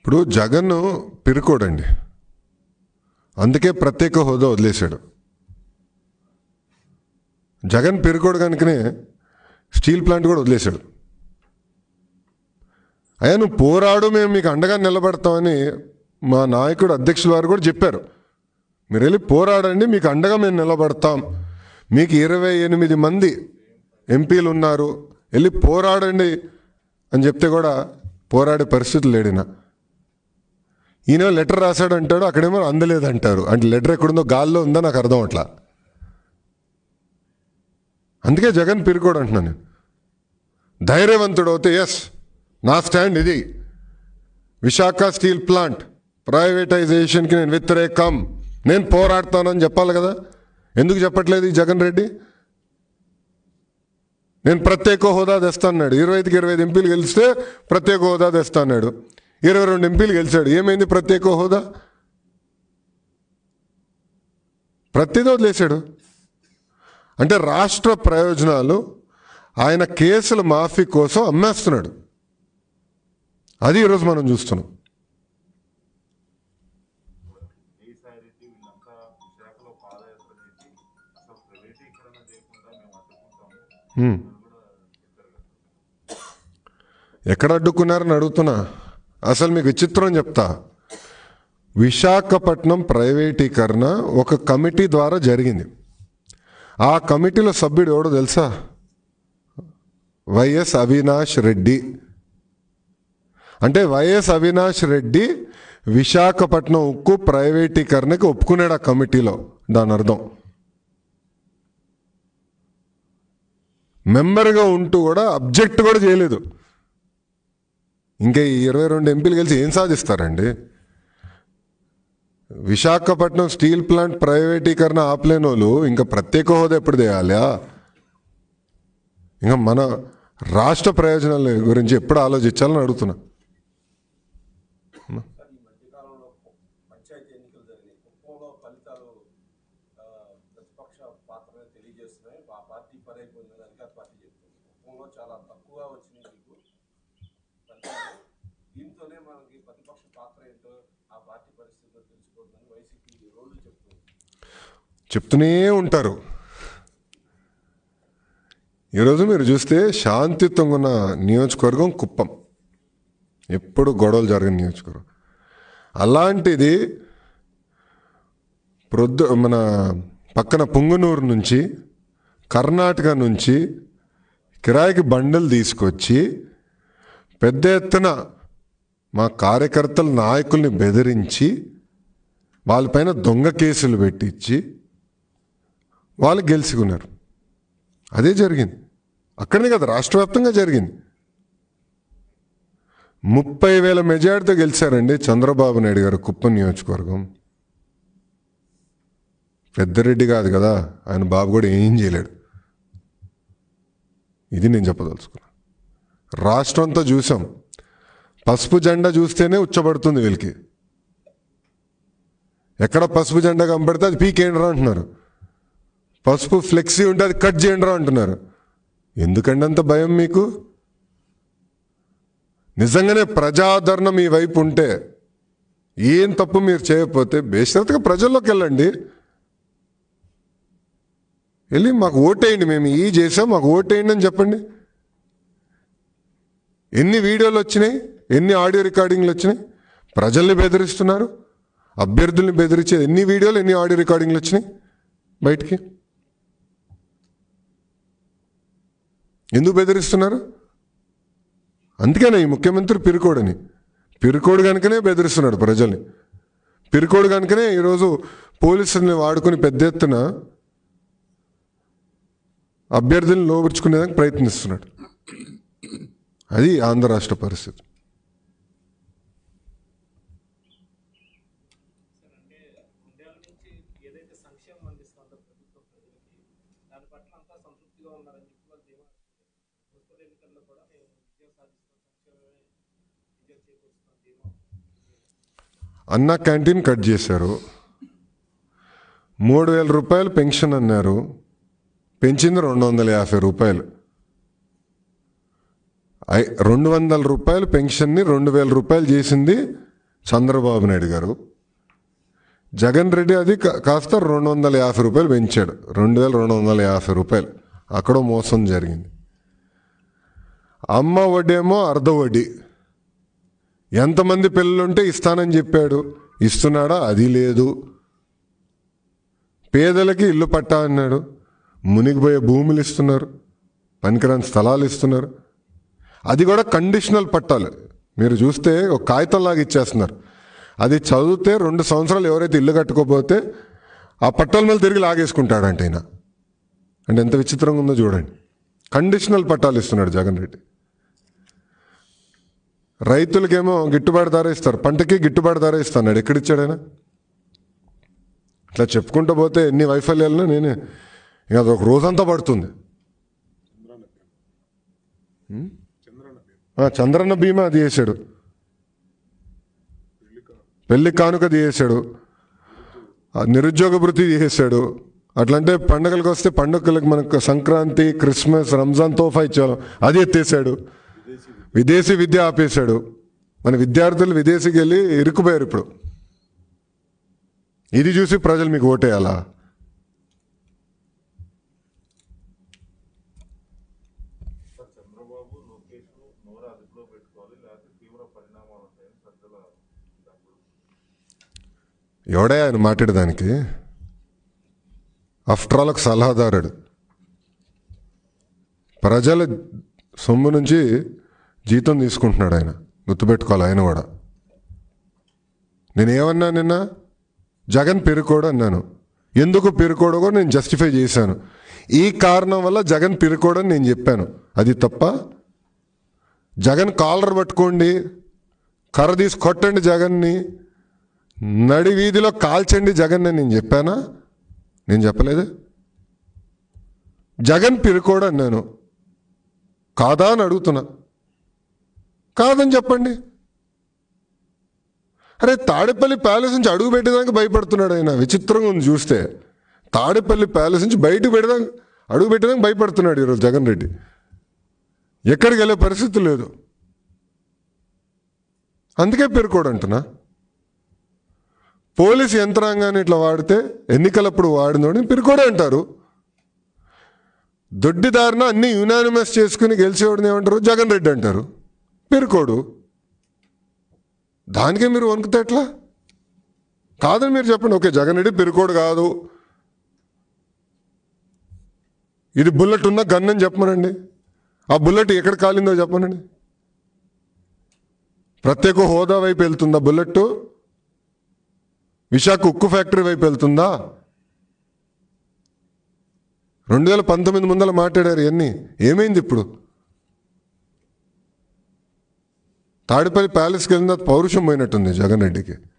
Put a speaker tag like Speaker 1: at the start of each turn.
Speaker 1: ఇప్పుడు జగన్ పిరుకోడండి అందుకే ప్రత్యేక హోదా వదిలేశాడు జగన్ పిరుకోడు కనుకనే స్టీల్ ప్లాంట్ కూడా వదిలేశాడు అయ్యా నువ్వు పోరాడు మేము మీకు అండగా నిలబడతామని మా నాయకుడు అధ్యక్షుల వారు కూడా చెప్పారు మీరు వెళ్ళి పోరాడండి మీకు అండగా మేము నిలబడతాం మీకు ఇరవై ఎనిమిది మంది ఎంపీలు ఉన్నారు వెళ్ళి పోరాడండి అని చెప్తే కూడా పోరాడే పరిస్థితులు లేడినా ఈయన లెటర్ రాశాడు అంటాడు అక్కడేమో అందలేదు అంటారు అంటే లెటర్ ఎక్కడుందో గాల్లో ఉందో నాకు అర్థం అట్లా అందుకే జగన్ పిరుకోడు అంటున్నాను ధైర్యవంతుడు అవుతే ఎస్ నా స్టాండ్ ఇది విశాఖ స్టీల్ ప్లాంట్ ప్రైవేటైజేషన్కి నేను వ్యతిరేకం నేను పోరాడతానని చెప్పాలి కదా ఎందుకు చెప్పట్లేదు ఈ జగన్ రెడ్డి నేను ప్రత్యేక హోదా తెస్తాన్నాడు ఇరవై ఐదుకి ఇరవై ఐదు ఎంపీలు గెలిస్తే ప్రత్యేక హోదా తెస్తాన్నాడు ఇరవై రెండు ఎంపీలు గెలిచాడు ఏమైంది ప్రత్యేక హోదా ప్రతిదో వదిలేశాడు అంటే రాష్ట్ర ప్రయోజనాలు ఆయన కేసుల మాఫీ కోసం అమ్మేస్తున్నాడు అది ఈరోజు మనం చూస్తున్నాం ఎక్కడ అడ్డుకున్నారని అడుగుతున్నా అసలు మీకు విచిత్రం చెప్తా విశాఖపట్నం ప్రైవేటీకరణ ఒక కమిటీ ద్వారా జరిగింది ఆ కమిటీలో సభ్యుడు ఎవడో తెలుసా వైఎస్ అవినాష్ రెడ్డి అంటే వైఎస్ అవినాష్ రెడ్డి విశాఖపట్నం ఉక్కు ప్రైవేటీకరణకి ఒప్పుకున్నాడు ఆ కమిటీలో దాని అర్థం మెంబర్గా ఉంటూ కూడా అబ్జెక్ట్ కూడా చేయలేదు ఇంకా ఈ ఇరవై రెండు ఎంపీలు కలిసి ఏం సాధిస్తారండి విశాఖపట్నం స్టీల్ ప్లాంట్ ప్రైవేటీకరణ ఆపలేని వాళ్ళు ఇంకా ప్రత్యేక హోదా ఎప్పుడు చేయాలా ఇంకా మన రాష్ట్ర ప్రయోజనాల గురించి ఎప్పుడు ఆలోచించాలని అడుగుతున్నా చాలా తక్కువగా దీంతోనే మనకి ప్రతిపక్ష పాత్ర ఏంటో ఆ పార్టీ పరిస్థితుల్లో తెలిసిపోతుందని వైసీపీ రోజు చెప్తుంది చెప్తూనే ఉంటారు ఈరోజు మీరు చూస్తే శాంతియుతంగా ఉన్న నియోజకవర్గం కుప్పం ఎప్పుడు గొడవలు జరగని నియోజకవర్గం అలాంటిది ప్రొద్దు మన పక్కన పుంగనూరు నుంచి కర్ణాటక నుంచి కిరాయికి బండలు తీసుకొచ్చి పెద్ద ఎత్తున మా కార్యకర్తల నాయకుల్ని బెదిరించి వాళ్ళపైన దొంగ కేసులు పెట్టించి వాళ్ళు గెలుచుకున్నారు అదే జరిగింది అక్కడనే కదా రాష్ట్ర వ్యాప్తంగా జరిగింది ముప్పై వేల మెజార్టీతో గెలిచారండి చంద్రబాబు నాయుడు గారు కుప్ప నియోజకవర్గం పెద్దరెడ్డి కాదు కదా ఆయన బాబు కూడా ఏం చేయలేడు ఇది నేను చెప్పదలుచుకున్నాను రాష్ట్రంతో చూసాం పసుపు జెండా చూస్తేనే ఉచ్చబడుతుంది వీళ్ళకి ఎక్కడ పసుపు జెండా కనబడితే అది పీకేయండిరా అంటున్నారు పసుపు ఫ్లెక్సీ ఉంటే అది కట్ చేయండిరా అంటున్నారు ఎందుకండి అంత భయం మీకు నిజంగానే ప్రజాదరణ మీ వైపు ఉంటే ఏం తప్పు మీరు చేయకపోతే బేషరత్గా ప్రజల్లోకి వెళ్ళండి వెళ్ళి మాకు ఓటేయండి మేము ఈ చేసాం మాకు ఓటేయండి అని చెప్పండి ఎన్ని వీడియోలు వచ్చినాయి ఎన్ని ఆడియో రికార్డింగ్లు వచ్చినాయి ప్రజల్ని బెదిరిస్తున్నారు అభ్యర్థుల్ని బెదిరించే ఎన్ని వీడియోలు ఎన్ని ఆడియో రికార్డింగ్లు వచ్చినాయి బయటికి ఎందుకు బెదిరిస్తున్నారు అందుకనే ఈ ముఖ్యమంత్రి పిరుకోడని పిరుకోడు కనుకనే బెదిరిస్తున్నాడు ప్రజల్ని పిరుకోడు కనుకనే ఈరోజు పోలీసుల్ని వాడుకొని పెద్ద ఎత్తున అభ్యర్థులను లోపరుచుకునేదానికి ప్రయత్నిస్తున్నాడు అది ఆంధ్ర రాష్ట్ర పరిస్థితి అన్న క్యాంటీన్ కట్ చేశారు మూడు వేల రూపాయలు పెన్షన్ అన్నారు పెంచింది రెండు వందల యాభై రూపాయలు రెండు వందల రూపాయలు పెన్షన్ని రెండు వేల రూపాయలు చేసింది చంద్రబాబు నాయుడు గారు జగన్ రెడ్డి అది కాస్త రెండు వందల యాభై రూపాయలు పెంచాడు రెండు వేల రెండు వందల యాభై రూపాయలు అక్కడ మోసం జరిగింది అమ్మ వడ్డేమో అర్ధ వడ్డీ ఎంతమంది పిల్లలుంటే ఇస్తానని చెప్పాడు ఇస్తున్నాడా అది లేదు పేదలకి ఇల్లు పట్టా అన్నాడు మునిగిపోయే భూములు ఇస్తున్నారు పనికిరాని స్థలాలు ఇస్తున్నారు అది కూడా కండిషనల్ పట్టాలు మీరు చూస్తే ఒక కాగితంలాగా ఇచ్చేస్తున్నారు అది చదివితే రెండు సంవత్సరాలు ఎవరైతే ఇల్లు కట్టుకోపోతే ఆ పట్టాల మీద తిరిగి లాగేసుకుంటాడంటే ఆయన అంటే ఎంత విచిత్రంగా ఉందో చూడండి కండిషనల్ పట్టాలు ఇస్తున్నాడు జగన్ రెడ్డి రైతులకేమో గిట్టుబాటు ధర ఇస్తారు పంటకి గిట్టుబాటు ధర ఇస్తున్నాడు ఇచ్చాడైనా ఇట్లా చెప్పుకుంటూ పోతే ఎన్ని వైఫల్యాలను నేను ఇంకా ఒక రోజంతా పడుతుంది చంద్రన్న బీమా అది వేసాడు పెళ్లి కానుక తీసేశాడు నిరుద్యోగ వృత్తి చేసాడు అట్లంటే పండుగలకు వస్తే పండుగలకు మనకు సంక్రాంతి క్రిస్మస్ రంజాన్ తోఫా ఇచ్చాం అది ఎత్తేసాడు విదేశీ విద్య ఆపేశాడు మన విద్యార్థులు విదేశీకి వెళ్ళి ఇరుక్కుపోయారు ఇప్పుడు ఇది చూసి ప్రజలు మీకు ఓటేయాలా ఎవడే ఆయన మాట్లాడేదానికి ఆఫ్టర్ ఆల్ ఒక సలహాదారుడు ప్రజల సొమ్ము నుంచి జీతం తీసుకుంటున్నాడు ఆయన గుర్తుపెట్టుకోవాలి ఆయన కూడా నేనేమన్నా నిన్న జగన్ పెరుకోడు అన్నాను ఎందుకు పేరుకోడో కూడా నేను జస్టిఫై చేశాను ఈ కారణం వల్ల జగన్ అని నేను చెప్పాను అది తప్ప జగన్ కాలర్ పట్టుకోండి కర్ర తీసి కొట్టండి జగన్ని నడి వీధిలో కాల్చండి జగన్ అని నేను చెప్పానా నేను చెప్పలేదు జగన్ పిరుకోడు అన్నాను కాదా అని అడుగుతున్నా కాదని చెప్పండి అరే తాడేపల్లి ప్యాలెస్ నుంచి అడుగు పెట్టేదానికి భయపడుతున్నాడు ఆయన విచిత్రంగా ఉంది చూస్తే తాడేపల్లి ప్యాలెస్ నుంచి బయటకు పెట్టడానికి అడుగు పెట్టడానికి భయపడుతున్నాడు ఈరోజు జగన్ రెడ్డి ఎక్కడికి వెళ్ళే పరిస్థితి లేదు అందుకే పేరుకోడు అంటున్నా పోలీసు యంత్రాంగాన్ని ఇట్లా వాడితే ఎన్నికలప్పుడు వాడినోడిని పిరుకోడే అంటారు దొడ్డిదారిన అన్ని యునానిమస్ చేసుకుని గెలిచేవాడిని ఏమంటారు జగన్ రెడ్డి అంటారు పిరుకోడు దానికే మీరు వణుకుతే ఎట్లా కాదని మీరు చెప్పండి ఓకే జగన్ రెడ్డి పిరుకోడు కాదు ఇది బుల్లెట్ ఉన్న గన్ అని చెప్పమనండి ఆ బుల్లెట్ ఎక్కడ కాలిందో చెప్పనండి ప్రత్యేక హోదా వైపు వెళ్తుందా బుల్లెట్ విశాఖ ఉక్కు ఫ్యాక్టరీ వైపు వెళ్తుందా రెండు వేల పంతొమ్మిది ముందర మాట్లాడారు ఇవన్నీ ఏమైంది ఇప్పుడు తాడిపల్లి ప్యాలెస్కి వెళ్ళిన పౌరుషం పోయినట్టుంది జగన్ రెడ్డికి